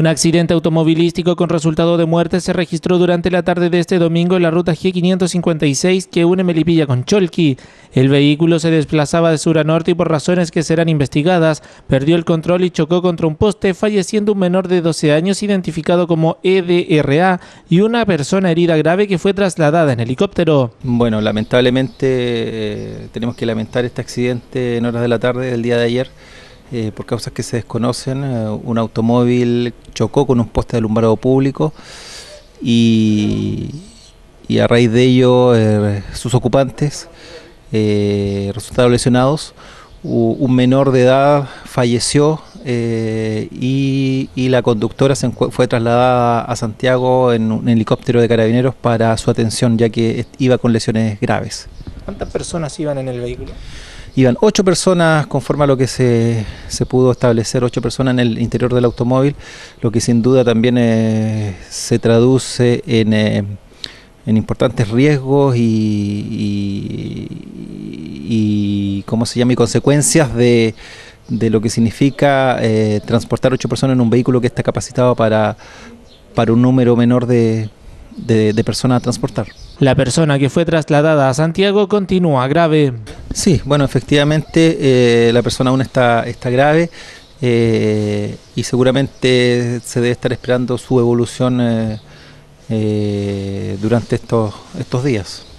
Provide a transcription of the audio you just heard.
Un accidente automovilístico con resultado de muerte se registró durante la tarde de este domingo en la ruta G556 que une Melipilla con Cholqui. El vehículo se desplazaba de sur a norte y por razones que serán investigadas, perdió el control y chocó contra un poste, falleciendo un menor de 12 años identificado como EDRA y una persona herida grave que fue trasladada en helicóptero. Bueno, lamentablemente eh, tenemos que lamentar este accidente en horas de la tarde del día de ayer eh, por causas que se desconocen, eh, un automóvil chocó con un poste de alumbrado público y, a raíz de ello eh, sus ocupantes resultaron lesionados. un menor de edad falleció y, la conductora fue trasladada a Santiago en un helicóptero de carabineros para su atención ya que iba con lesiones graves. ¿Cuántas personas iban en el vehículo? Iban ocho personas, conforme a lo que se, se pudo establecer, ocho personas en el interior del automóvil, lo que sin duda también eh, se traduce eh, en, importantes riesgos y, y, se llama? consecuencias de, de lo que significa eh, transportar ocho personas en un vehículo que está capacitado para, para un número menor de, de personas a transportar. La persona que fue trasladada a Santiago continúa grave. Sí, bueno, efectivamente eh, la persona aún está, grave eh, y seguramente se debe estar esperando su evolución eh, durante estos, estos días.